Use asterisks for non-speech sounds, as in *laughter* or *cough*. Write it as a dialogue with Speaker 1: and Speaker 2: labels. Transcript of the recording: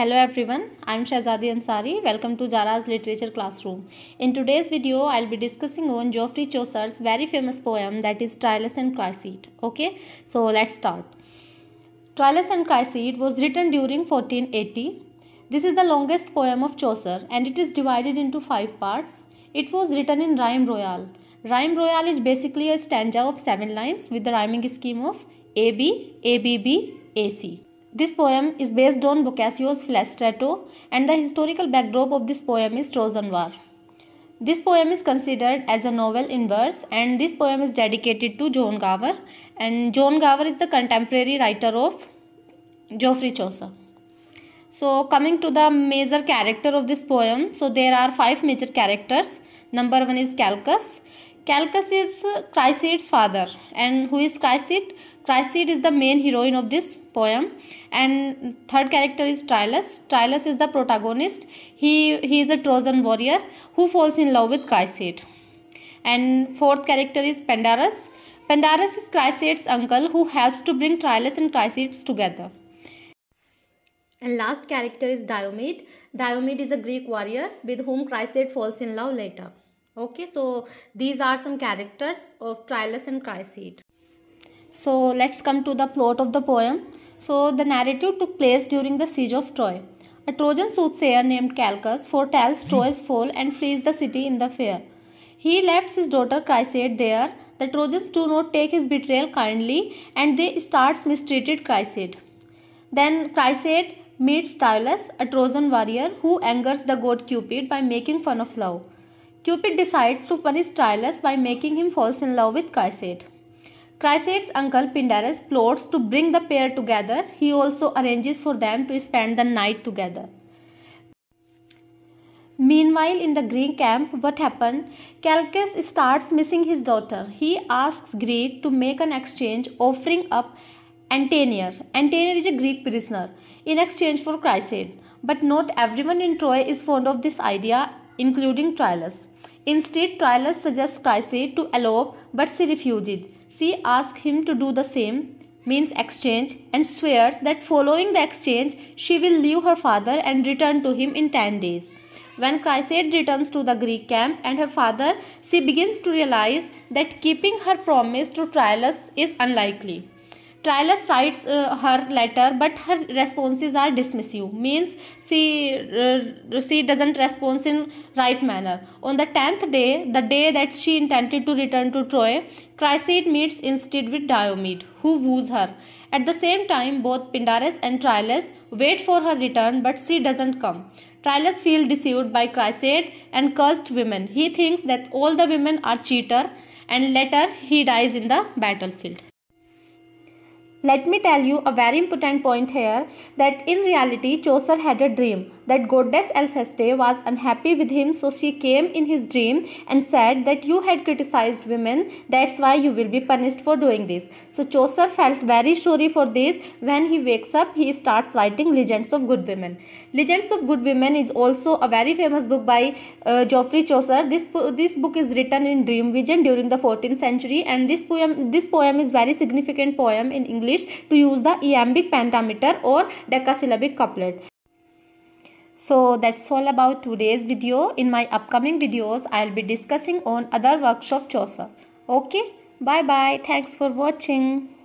Speaker 1: Hello everyone, I am Shahzadi Ansari. Welcome to Jara's Literature Classroom. In today's video, I'll be discussing on Geoffrey Chaucer's very famous poem that is Troilus and Croisette. Okay, so let's start. Troilus and Croisette was written during 1480. This is the longest poem of Chaucer and it is divided into five parts. It was written in rhyme royale. Rhyme royale is basically a stanza of seven lines with the rhyming scheme of AB, ABB, AC. This poem is based on Boccaccio's Flastrato and the historical backdrop of this poem is Trojan War. This poem is considered as a novel in verse and this poem is dedicated to John Gower and John Gower is the contemporary writer of Geoffrey Chaucer. So coming to the major character of this poem, so there are five major characters. Number one is Calchas, Calchas is Chryseis' father and who is Chryseis? Chryseis is the main heroine of this poem and third character is Trylus. Trylus is the protagonist. He, he is a Trojan warrior who falls in love with Chryseis. And fourth character is Pandarus. Pandarus is Chryseis' uncle who helps to bring Trylus and Chryseis together. And last character is Diomed. Diomed is a Greek warrior with whom Chryseis falls in love later okay so these are some characters of Troilus and Chryseid. so let's come to the plot of the poem so the narrative took place during the siege of Troy a Trojan soothsayer named Calchas foretells Troy's *laughs* fall and flees the city in the fear. he left his daughter Chryseid there the Trojans do not take his betrayal kindly and they starts mistreated Chryseid. then Chryseid meets Stylus, a Trojan warrior who angers the god Cupid by making fun of love Cupid decides to punish Troilus by making him fall in love with Chryseis. Chrysaid's uncle Pindarus plots to bring the pair together. He also arranges for them to spend the night together. Meanwhile, in the Greek camp, what happened? Calchas starts missing his daughter. He asks Greek to make an exchange, offering up Antenor. Antenor is a Greek prisoner in exchange for Chrysaid. But not everyone in Troy is fond of this idea, including Troilus. Instead, Troilus suggests Chrysaid to elope, but she refuses. She asks him to do the same, means exchange, and swears that following the exchange, she will leave her father and return to him in 10 days. When Chrysaid returns to the Greek camp and her father, she begins to realize that keeping her promise to Troilus is unlikely. Trillus writes uh, her letter, but her responses are dismissive. Means she uh, she doesn't respond in right manner. On the tenth day, the day that she intended to return to Troy, Chryside meets instead with Diomed, who woos her. At the same time, both Pindarus and Trillus wait for her return, but she doesn't come. Trillus feels deceived by Chrysade and cursed women. He thinks that all the women are cheater, and later he dies in the battlefield. Let me tell you a very important point here that in reality Chaucer had a dream that goddess Alceste was unhappy with him so she came in his dream and said that you had criticized women that's why you will be punished for doing this. So Chaucer felt very sorry for this when he wakes up he starts writing Legends of Good Women. Legends of Good Women is also a very famous book by uh, Geoffrey Chaucer. This, this book is written in dream vision during the 14th century and this poem this poem is very significant poem in English to use the iambic pentameter or decasyllabic couplet. So that's all about today's video. In my upcoming videos, I'll be discussing on other works of Chaucer. Okay, bye bye. Thanks for watching.